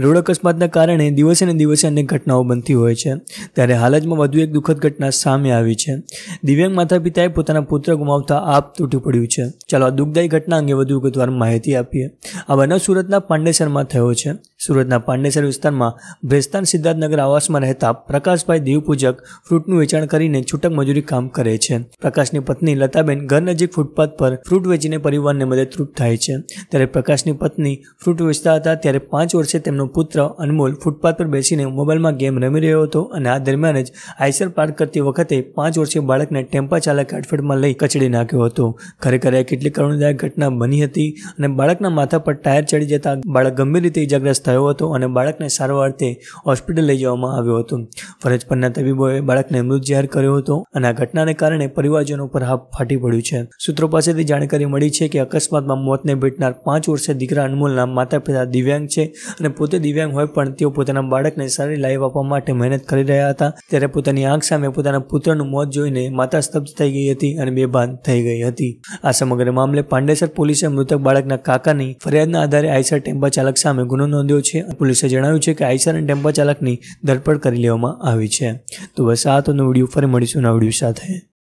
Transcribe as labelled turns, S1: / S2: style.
S1: road અકસ્માતના કારણે દિવસે ને દિવસે અનેક ઘટનાઓ બનતી હોય છે ત્યારે હાલ જમાં વધુ એક દુઃખદ ઘટના સામે આવી છે દિવ્યાંગ માતા પિતાએ પોતાના પુત્ર ગુમાવતા આપ તૂટી પડ્યું છે ચાલો આ દુઃખદાયી ઘટના અંગે વધુ વિગતવાર માહિતી આપીએ આ બનાવ સુરતના પાંડેસરમાં થયો છે સુરતના પાંડેસર વિસ્તારમાં ભેસ્તાન સિદ્ધાર્થનગર આવાસમાં રહેતા પ્રકાશભાઈ દેવપૂજક ફ્રૂટનું વેચાણ કરીને છૂટક મજૂરી કામ કરે છે પ્રકાશની પત્ની લતાબેન ઘર નજીક ફૂટપાથ પર ફ્રૂટ વેચીને પરિવારને મદદરૂપ થાય છે ત્યારે પ્રકાશની પત્ની ફ્રૂટ વેચતા હતા ત્યારે પાંચ વર્ષે તેમનો તેનો પુત્ર અનમોલ ફૂટપાથ પર બેસીને મોબાઈલમાં ગેમ રમી રહ્યો હતો અને આ દરમિયાન જ આઈસર પાર્ક કરતી વખતે પાંચ વર્ષીય બાળકને ટેમ્પા ચાલક હેડફેડમાં લઈ કચડી નાખ્યો હતો ખરેખર એ કેટલી કરુણદાયક ઘટના બની હતી અને બાળકના માથા પર ટાયર ચડી જતા બાળક ગંભીર રીતે ઇજાગ્રસ્ત થયો હતો અને બાળકને સારવારથી હોસ્પિટલ લઈ જવામાં આવ્યો હતો ફરજ પરના તબીબોએ બાળકને મૃત જાહેર કર્યો હતો અને આ ઘટનાને કારણે પરિવારજનો પર હાફ ફાટી પડ્યું છે સૂત્રો પાસેથી જાણકારી મળી છે કે અકસ્માતમાં મોતને ભેટનાર પાંચ વર્ષે દીકરા અનમોલના માતા પિતા દિવ્યાંગ છે અને પોતે પોતે દિવ્યાંગ હોય પણ તેઓ પોતાના બાળકને સારી લાઈફ આપવા માટે મહેનત કરી રહ્યા હતા ત્યારે પોતાની આંખ સામે પોતાના પુત્રનું મોત જોઈને માતા સ્તબ્ધ થઈ ગઈ હતી અને બેભાન થઈ ગઈ હતી આ સમગ્ર મામલે પાંડેસર પોલીસે મૃતક બાળકના કાકાની ફરિયાદના આધારે આઈસર ટેમ્પા ચાલક સામે ગુનો નોંધ્યો છે પોલીસે જણાવ્યું છે કે આઈસર અને ટેમ્પા ચાલકની ધરપકડ કરી લેવામાં આવી છે તો બસ આ તો વિડીયો ફરી મળીશું નવડીઓ સાથે